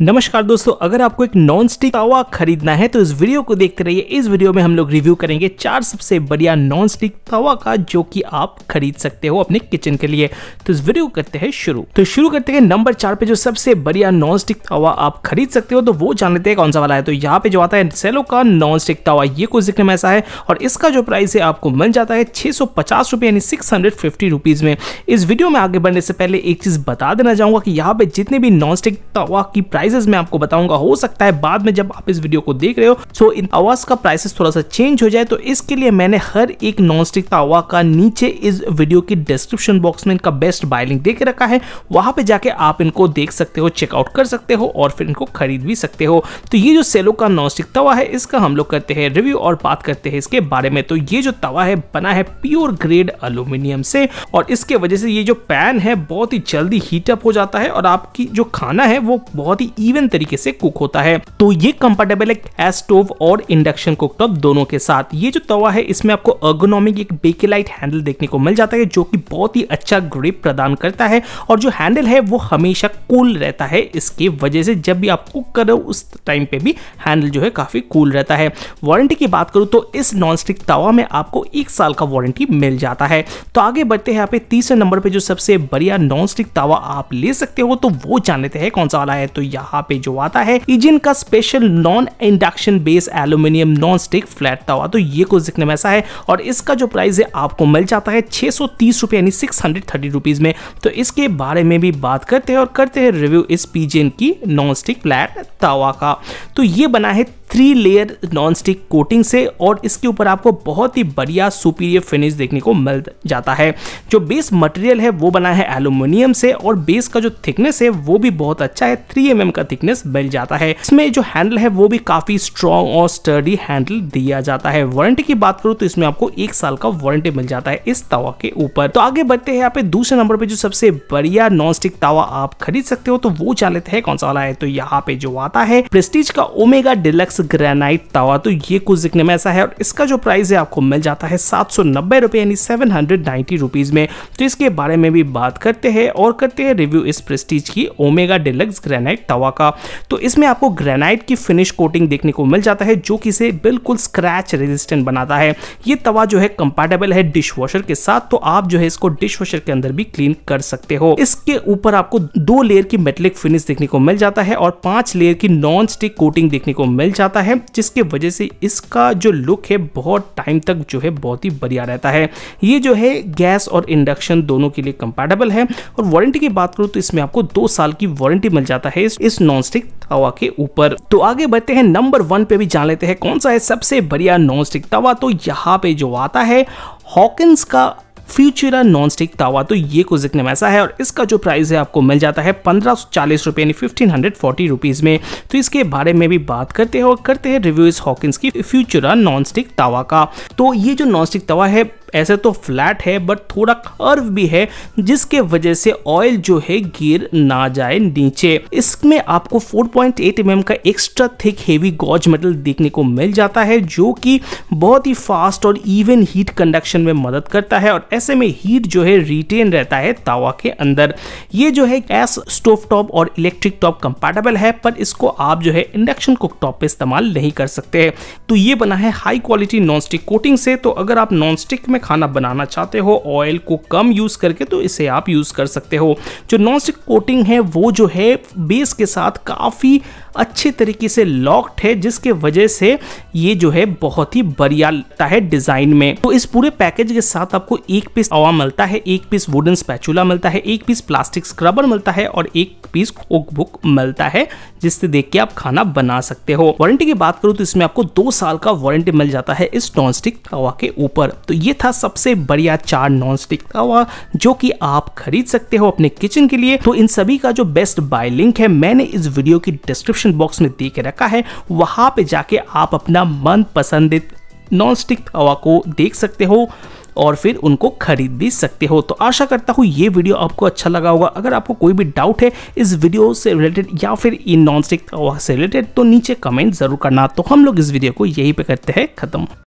नमस्कार दोस्तों अगर आपको एक नॉन स्टिक तवा खरीदना है तो इस वीडियो को देखते रहिए इस वीडियो में हम लोग रिव्यू करेंगे चार सबसे बढ़िया नॉन स्टिक तवा का जो कि आप खरीद सकते हो अपने किचन के लिए तो इस वीडियो करते हैं शुरू तो शुरू करते हैं नंबर चार पे जो सबसे बढ़िया नॉन स्टिक तवा आप खरीद सकते हो तो वो जान लेते हैं कौन सा वाला है तो यहाँ पे जो आता है सेलो का नॉन स्टिक तवा ये कुछ दिखने में ऐसा है और इसका जो प्राइस है आपको मिल जाता है छह सौ पचास यानी सिक्स हंड्रेड फिफ्टी में इस वीडियो में आगे बढ़ने से पहले एक चीज़ बता देना चाहूंगा कि यहाँ पे जितने भी नॉन स्टिक तवा की प्राइस प्राइसेस मैं आपको बताऊंगा हो सकता है बाद में जब आप इस वीडियो को देख रहे हो सो इन आवाज का प्राइसेस थोड़ा सा चेंज हो जाए तो इसके लिए मैंने हर एक नॉन स्टिक तावा का नीचे इस वीडियो की डिस्क्रिप्शन बॉक्स में इनका बेस्ट बाय लिंक दे के रखा है वहां पे जाके आप इनको देख सकते हो चेकआउट कर सकते हो और फिर इनको खरीद भी सकते हो तो ये जो सेलो का नॉन स्टिक तवा है इसका हम लोग करते हैं रिव्यू और बात करते हैं इसके बारे में तो ये जो तवा है बना है प्योर ग्रेड अलूमिनियम से और इसके वजह से ये जो पैन है बहुत ही जल्दी हीटअप हो जाता है और आपकी जो खाना है वो बहुत ही इवन तरीके से कुक होता है तो ये कंफर्टेबल है स्टोव और इंडक्शन कुकटॉप दोनों के साथ ये जो तवा है इसमें आपको अर्गोनॉमिक एक बेकेलाइट हैंडल देखने को मिल जाता है जो कि बहुत ही अच्छा ग्रिप प्रदान करता है और जो हैंडल है वो हमेशा कूल रहता है इसके वजह से जब भी आप कुक करो उस टाइम पे भी हैंडल जो है काफ़ी कूल रहता है वारंटी की बात करूं तो इस नॉनस्टिक तवा में आपको एक साल का वारंटी मिल जाता है तो आगे बढ़ते हैं पे तीसरे नंबर पे जो सबसे बढ़िया नॉनस्टिक तवा आप ले सकते हो तो वो जान लेते हैं कौन सा वाला है तो यहाँ यहाँ पे जो आता है इजिन का special non induction base aluminium non stick flat तवा तो ये कुछ दिखने में ऐसा है और इसका जो प्राइस है आपको मिल जाता है छह सौ तीस रुपए यानी सिक्स हंड्रेड थर्टी रुपीज़ में तो इसके बारे में भी बात करते हैं और करते हैं रिव्यू इस पीजियन की नॉन स्टिक फ्लैट तवा का तो ये बना है three layer non stick coating से और इसके ऊपर आपको बहुत ही बढ़िया सुपीरियर फिनिश देखने को मिल जाता है जो बेस मटेरियल है वो बना है एलुमिनियम से और बेस का जो थिकनेस है वो भी बहुत अच्छा है थ्री एम का थिकनेस मिल जाता है इसमें जो हैंडल है वो भी काफी स्ट्रॉन्ग और स्टर्डी हैंडल दिया जाता है वारंटी की बात करूँ तो इसमें आपको एक साल का वारंटी मिल जाता है इस तवा के ऊपर तो आगे बढ़ते हैं आप पे दूसरे नंबर पे जो सबसे बढ़िया नॉन स्टिक तवा आप खरीद सकते हो तो वो जान है हैं कौन सा वाला है तो यहाँ पे जो आता है प्रेस्टीज का ओमेगा डिलक्स ग्रेनाइट तवा तो ये कुछ दिखने में ऐसा है और इसका जो प्राइस है आपको मिल जाता है सात सौ नब्बे रुपये यानी सेवन हंड्रेड नाइन्टी रुपीज़ में तो इसके बारे में भी बात करते हैं और करते हैं रिव्यू इस प्रेस्टीज की ओमेगा डिलक्स ग्रेनाइट तवा का तो इसमें आपको ग्रेनाइट की फिनिश कोटिंग देखने को मिल जाता है जो कि इसे बिल्कुल स्क्रैच रेजिस्टेंट बनाता है ये तवा जो है कंपेटेबल है डिश वॉशर के साथ तो आप जो है इसको डिश वॉशर के अंदर भी क्लीन कर सकते हो इसके ऊपर आपको दो लेयर की मेटलिक फिनिश देखने को मिल जाता है और पांच लेयर की नॉन स्टिक कोटिंग देखने को मिल जाता जाता है जिसके वजह से इसका जो लुक है बहुत टाइम तक जो है बहुत ही बढ़िया रहता है ये जो है गैस और इंडक्शन दोनों के लिए कंपेटेबल है और वारंटी की बात करूँ तो इसमें आपको दो साल की वारंटी मिल जाता है इस नॉन स्टिक तवा के ऊपर तो आगे बढ़ते हैं नंबर वन पे भी जान लेते हैं कौन सा है सबसे बढ़िया नॉन स्टिक तवा तो यहाँ पे जो आता है हॉकिंस का फ्यूचरा नॉन स्टिक तावा तो ये कुछ दिखने में ऐसा है और इसका जो प्राइस है आपको मिल जाता है पंद्रह सौ चालीस रुपये यानी फिफ्टीन हंड्रेड फोर्टी रुपीज़ में तो इसके बारे में भी बात करते हैं और करते हैं रिव्यू इस हॉकिंस की फ्यूचरा नॉन स्टिक तावा का तो ये जो नॉन स्टिक तवा है ऐसे तो फ्लैट है बट थोड़ा कर्व भी है जिसके वजह से ऑयल जो है गिर ना जाए नीचे इसमें आपको 4.8 पॉइंट mm का extra thick heavy gauge metal देखने को मिल जाता है जो कि बहुत ही फास्ट और इवन हीट कंडक्शन में मदद करता है और ऐसे में हीट जो है रिटेन रहता है तावा के अंदर ये जो है गैस स्टोव टॉप और इलेक्ट्रिक टॉप कंपेटेबल है पर इसको आप जो है इंडक्शन कुक टॉप पे इस्तेमाल नहीं कर सकते तो ये बना है high quality non stick coating से तो अगर आप नॉन स्टिक में में खाना बनाना चाहते हो ऑयल को कम यूज़ करके तो इसे आप यूज़ कर सकते हो जो नॉन स्टिक कोटिंग है वो जो है बेस के साथ काफ़ी अच्छे तरीके से लॉक्ड है जिसके वजह से ये जो है बहुत ही बढ़िया लगता है डिज़ाइन में तो इस पूरे पैकेज के साथ आपको एक पीस अवा मिलता है एक पीस वुडन स्पैचुला मिलता है एक पीस प्लास्टिक स्क्रबर मिलता है और एक पीस कोक बुक मिलता है जिससे देख के आप खाना बना सकते हो वारंटी की बात करूँ तो इसमें आपको दो साल का वारंटी मिल जाता है इस नॉन स्टिक तवा के ऊपर तो ये था था सबसे बढ़िया चार नॉन स्टिक तवा जो कि आप खरीद सकते हो अपने किचन के लिए तो इन सभी का जो बेस्ट बाय लिंक है मैंने इस वीडियो की डिस्क्रिप्शन बॉक्स में दे के रखा है वहां पे जाके आप अपना मन पसंदित नॉन स्टिक तवा को देख सकते हो और फिर उनको खरीद भी सकते हो तो आशा करता हूँ ये वीडियो आपको अच्छा लगा होगा अगर आपको कोई भी डाउट है इस वीडियो से रिलेटेड या फिर इन नॉन स्टिक से रिलेटेड तो नीचे कमेंट जरूर करना तो हम लोग इस वीडियो को यहीं पे करते हैं खत्म